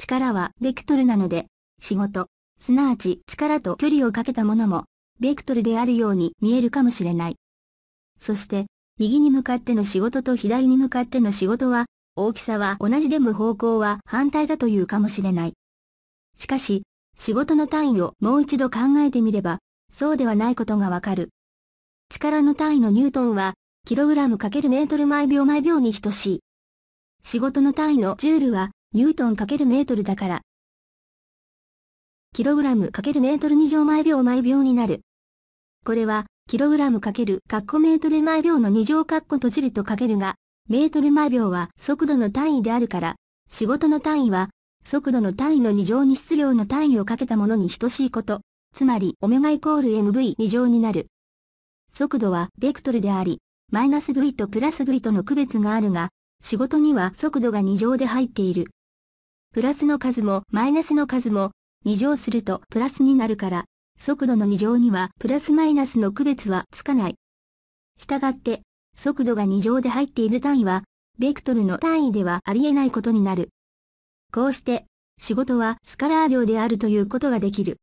力はベクトルなので、仕事、すなわち力と距離をかけたものも、ベクトルであるように見えるかもしれない。そして、右に向かっての仕事と左に向かっての仕事は、大きさは同じでも方向は反対だというかもしれない。しかし、仕事の単位をもう一度考えてみれば、そうではないことがわかる。力の単位のニュートンは、キログラムるメートル毎秒毎秒に等しい。仕事の単位のジュールは、ニュートン×メートルだから。キログラム×メートル2乗毎秒毎秒になる。これは、キログラム×カッコメートル毎秒の2乗カッコ閉じると書けるが、メートル毎秒は速度の単位であるから、仕事の単位は、速度の単位の2乗に質量の単位をかけたものに等しいこと、つまり、オメガイコール mv2 乗になる。速度は、ベクトルであり、マイナス v とプラス v との区別があるが、仕事には速度が2乗で入っている。プラスの数もマイナスの数も2乗するとプラスになるから、速度の2乗にはプラスマイナスの区別はつかない。したがって、速度が2乗で入っている単位は、ベクトルの単位ではありえないことになる。こうして、仕事はスカラー量であるということができる。